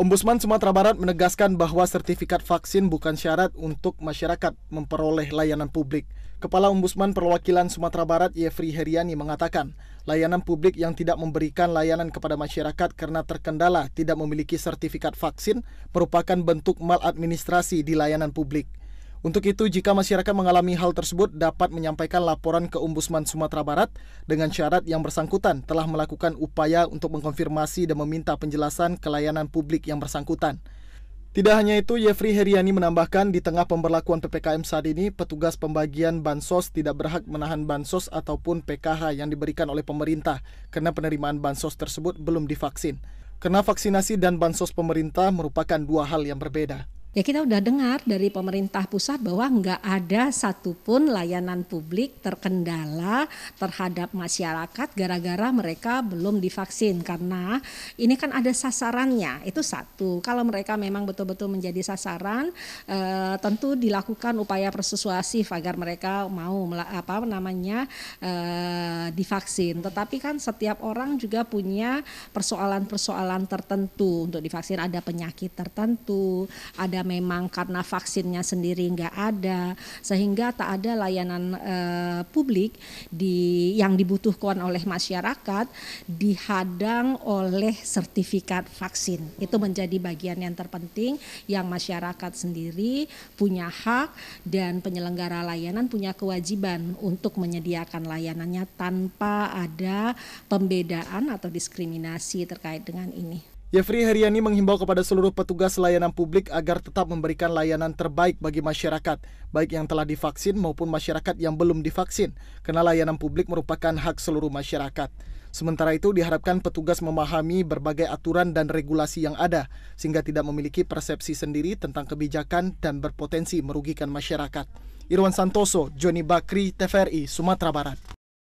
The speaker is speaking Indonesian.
Ombudsman Sumatera Barat menegaskan bahwa sertifikat vaksin bukan syarat untuk masyarakat memperoleh layanan publik. Kepala Ombudsman Perwakilan Sumatera Barat Yefri Heriani mengatakan, layanan publik yang tidak memberikan layanan kepada masyarakat karena terkendala tidak memiliki sertifikat vaksin merupakan bentuk maladministrasi di layanan publik. Untuk itu, jika masyarakat mengalami hal tersebut, dapat menyampaikan laporan ke Ombudsman Sumatera Barat dengan syarat yang bersangkutan telah melakukan upaya untuk mengkonfirmasi dan meminta penjelasan kelayanan publik yang bersangkutan. Tidak hanya itu, Yefri Heriani menambahkan di tengah pemberlakuan PPKM saat ini, petugas pembagian bansos tidak berhak menahan bansos ataupun PKH yang diberikan oleh pemerintah karena penerimaan bansos tersebut belum divaksin. Karena vaksinasi dan bansos pemerintah merupakan dua hal yang berbeda. Ya kita udah dengar dari pemerintah pusat bahwa nggak ada satupun layanan publik terkendala terhadap masyarakat gara-gara mereka belum divaksin karena ini kan ada sasarannya itu satu kalau mereka memang betul-betul menjadi sasaran eh, tentu dilakukan upaya persuasif agar mereka mau apa namanya eh, divaksin tetapi kan setiap orang juga punya persoalan-persoalan tertentu untuk divaksin ada penyakit tertentu ada ya memang karena vaksinnya sendiri nggak ada sehingga tak ada layanan eh, publik di yang dibutuhkan oleh masyarakat dihadang oleh sertifikat vaksin itu menjadi bagian yang terpenting yang masyarakat sendiri punya hak dan penyelenggara layanan punya kewajiban untuk menyediakan layanannya tanpa ada pembedaan atau diskriminasi terkait dengan ini. Yefri Heriani menghimbau kepada seluruh petugas layanan publik agar tetap memberikan layanan terbaik bagi masyarakat, baik yang telah divaksin maupun masyarakat yang belum divaksin, karena layanan publik merupakan hak seluruh masyarakat. Sementara itu diharapkan petugas memahami berbagai aturan dan regulasi yang ada, sehingga tidak memiliki persepsi sendiri tentang kebijakan dan berpotensi merugikan masyarakat. Irwan Santoso, Joni Bakri, TVRI, Sumatera Barat.